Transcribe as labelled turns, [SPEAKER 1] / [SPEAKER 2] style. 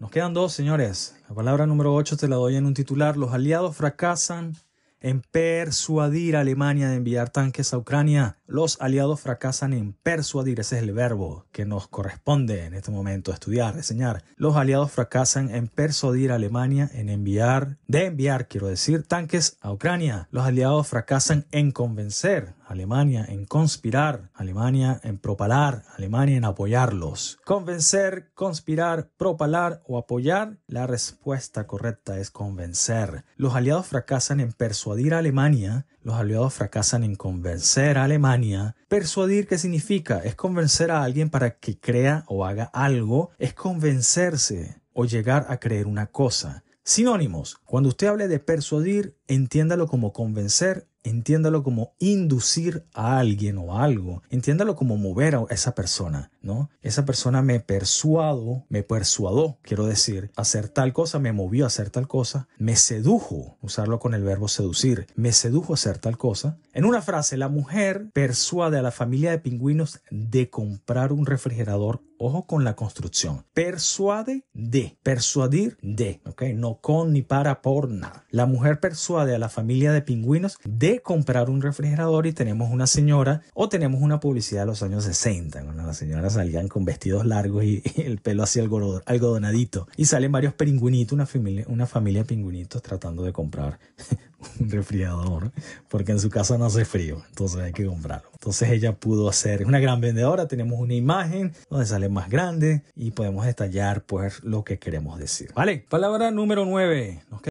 [SPEAKER 1] Nos quedan dos, señores. La palabra número 8 te la doy en un titular. Los aliados fracasan en persuadir a Alemania de enviar tanques a Ucrania. Los aliados fracasan en persuadir, ese es el verbo que nos corresponde en este momento estudiar, reseñar. Los aliados fracasan en persuadir a Alemania en enviar, de enviar, quiero decir, tanques a Ucrania. Los aliados fracasan en convencer a Alemania, en conspirar a Alemania, en propalar a Alemania, en apoyarlos. Convencer, conspirar, propalar o apoyar, la respuesta correcta es convencer. Los aliados fracasan en persuadir a Alemania los aliados fracasan en convencer a Alemania. Persuadir, ¿qué significa? Es convencer a alguien para que crea o haga algo, es convencerse o llegar a creer una cosa. Sinónimos. Cuando usted hable de persuadir, entiéndalo como convencer Entiéndalo como inducir a alguien o algo. Entiéndalo como mover a esa persona, ¿no? Esa persona me persuado, me persuadó, quiero decir, hacer tal cosa, me movió a hacer tal cosa, me sedujo, usarlo con el verbo seducir, me sedujo a hacer tal cosa. En una frase, la mujer persuade a la familia de pingüinos de comprar un refrigerador ojo con la construcción. Persuade de, persuadir de, ¿ok? No con ni para por nada. La mujer persuade a la familia de pingüinos de de comprar un refrigerador y tenemos una señora o tenemos una publicidad de los años 60, cuando las señoras salían con vestidos largos y, el pelo así algodonadito y salen varios pingüinitos, una familia, una familia de pingüinitos tratando de comprar un refrigerador porque en su casa no hace frío, entonces hay que comprarlo. Entonces ella pudo hacer, una gran vendedora, tenemos una imagen donde sale más grande y podemos detallar pues lo que queremos decir. Vale, palabra número 9. Nos